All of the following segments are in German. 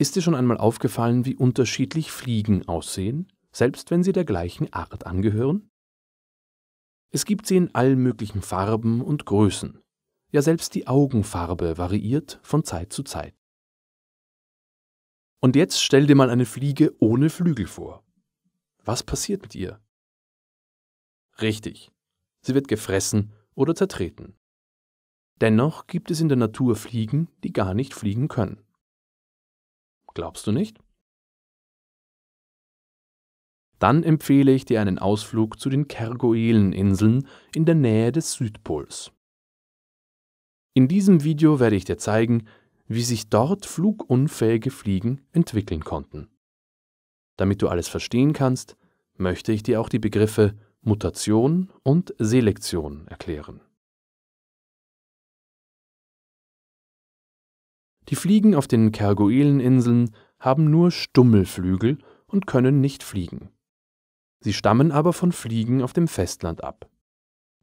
Ist dir schon einmal aufgefallen, wie unterschiedlich Fliegen aussehen, selbst wenn sie der gleichen Art angehören? Es gibt sie in allen möglichen Farben und Größen. Ja selbst die Augenfarbe variiert von Zeit zu Zeit. Und jetzt stell dir mal eine Fliege ohne Flügel vor. Was passiert mit ihr? Richtig, sie wird gefressen oder zertreten. Dennoch gibt es in der Natur Fliegen, die gar nicht fliegen können. Glaubst du nicht? Dann empfehle ich dir einen Ausflug zu den Kerguelen-Inseln in der Nähe des Südpols. In diesem Video werde ich dir zeigen, wie sich dort flugunfähige Fliegen entwickeln konnten. Damit du alles verstehen kannst, möchte ich dir auch die Begriffe Mutation und Selektion erklären. Die Fliegen auf den Kerguelen-Inseln haben nur Stummelflügel und können nicht fliegen. Sie stammen aber von Fliegen auf dem Festland ab.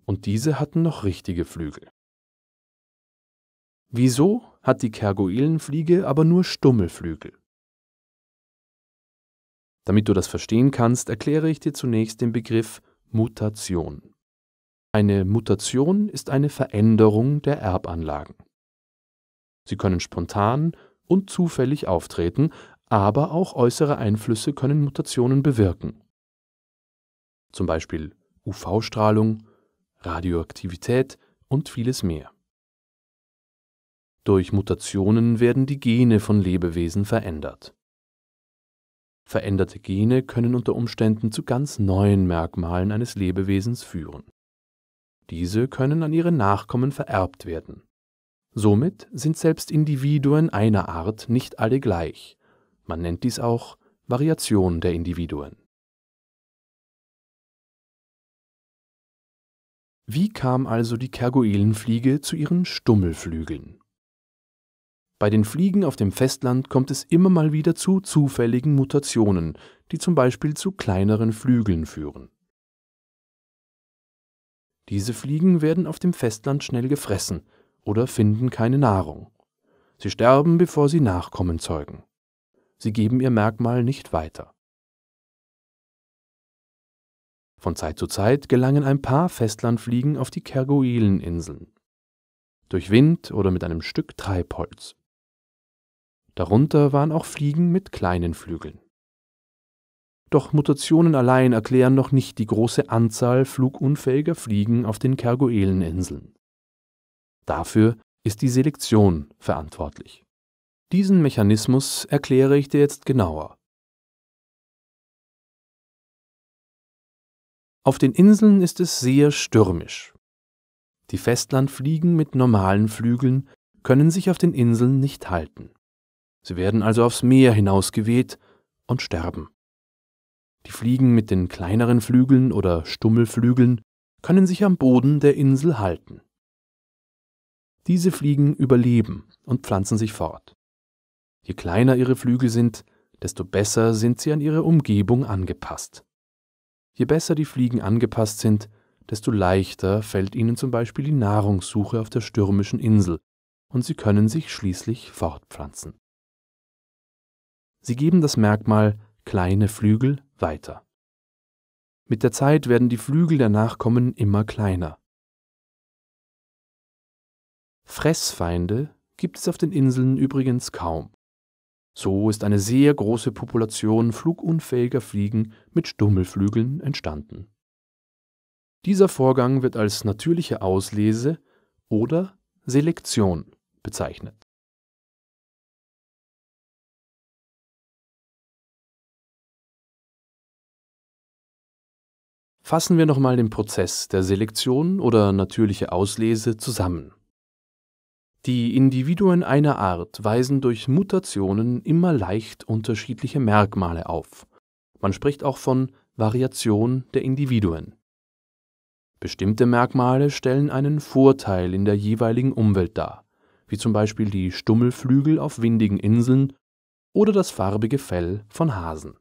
Und diese hatten noch richtige Flügel. Wieso hat die Kerguelenfliege aber nur Stummelflügel? Damit du das verstehen kannst, erkläre ich dir zunächst den Begriff Mutation. Eine Mutation ist eine Veränderung der Erbanlagen. Sie können spontan und zufällig auftreten, aber auch äußere Einflüsse können Mutationen bewirken. Zum Beispiel UV-Strahlung, Radioaktivität und vieles mehr. Durch Mutationen werden die Gene von Lebewesen verändert. Veränderte Gene können unter Umständen zu ganz neuen Merkmalen eines Lebewesens führen. Diese können an ihre Nachkommen vererbt werden. Somit sind selbst Individuen einer Art nicht alle gleich, man nennt dies auch Variation der Individuen. Wie kam also die Kerguelenfliege zu ihren Stummelflügeln? Bei den Fliegen auf dem Festland kommt es immer mal wieder zu zufälligen Mutationen, die zum Beispiel zu kleineren Flügeln führen. Diese Fliegen werden auf dem Festland schnell gefressen oder finden keine Nahrung. Sie sterben, bevor sie Nachkommen zeugen. Sie geben ihr Merkmal nicht weiter. Von Zeit zu Zeit gelangen ein paar Festlandfliegen auf die Kergueleninseln. Durch Wind oder mit einem Stück Treibholz. Darunter waren auch Fliegen mit kleinen Flügeln. Doch Mutationen allein erklären noch nicht die große Anzahl flugunfähiger Fliegen auf den Kergueleninseln. Dafür ist die Selektion verantwortlich. Diesen Mechanismus erkläre ich dir jetzt genauer. Auf den Inseln ist es sehr stürmisch. Die Festlandfliegen mit normalen Flügeln können sich auf den Inseln nicht halten. Sie werden also aufs Meer hinausgeweht und sterben. Die Fliegen mit den kleineren Flügeln oder Stummelflügeln können sich am Boden der Insel halten. Diese Fliegen überleben und pflanzen sich fort. Je kleiner ihre Flügel sind, desto besser sind sie an ihre Umgebung angepasst. Je besser die Fliegen angepasst sind, desto leichter fällt ihnen zum Beispiel die Nahrungssuche auf der stürmischen Insel und sie können sich schließlich fortpflanzen. Sie geben das Merkmal kleine Flügel weiter. Mit der Zeit werden die Flügel der Nachkommen immer kleiner. Fressfeinde gibt es auf den Inseln übrigens kaum. So ist eine sehr große Population flugunfähiger Fliegen mit Stummelflügeln entstanden. Dieser Vorgang wird als natürliche Auslese oder Selektion bezeichnet. Fassen wir nochmal den Prozess der Selektion oder natürliche Auslese zusammen. Die Individuen einer Art weisen durch Mutationen immer leicht unterschiedliche Merkmale auf. Man spricht auch von Variation der Individuen. Bestimmte Merkmale stellen einen Vorteil in der jeweiligen Umwelt dar, wie zum Beispiel die Stummelflügel auf windigen Inseln oder das farbige Fell von Hasen.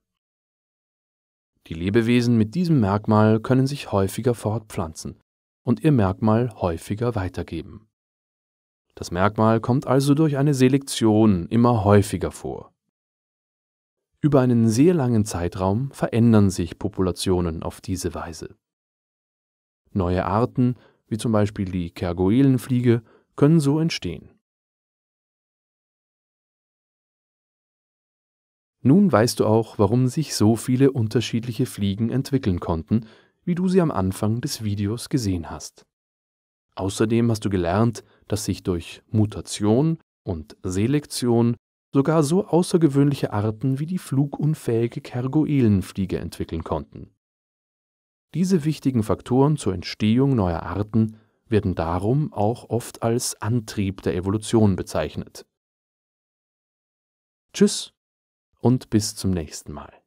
Die Lebewesen mit diesem Merkmal können sich häufiger fortpflanzen und ihr Merkmal häufiger weitergeben. Das Merkmal kommt also durch eine Selektion immer häufiger vor. Über einen sehr langen Zeitraum verändern sich Populationen auf diese Weise. Neue Arten, wie zum Beispiel die Kerguelenfliege, können so entstehen. Nun weißt du auch, warum sich so viele unterschiedliche Fliegen entwickeln konnten, wie du sie am Anfang des Videos gesehen hast. Außerdem hast du gelernt, dass sich durch Mutation und Selektion sogar so außergewöhnliche Arten wie die flugunfähige Kerguelenfliege entwickeln konnten. Diese wichtigen Faktoren zur Entstehung neuer Arten werden darum auch oft als Antrieb der Evolution bezeichnet. Tschüss und bis zum nächsten Mal.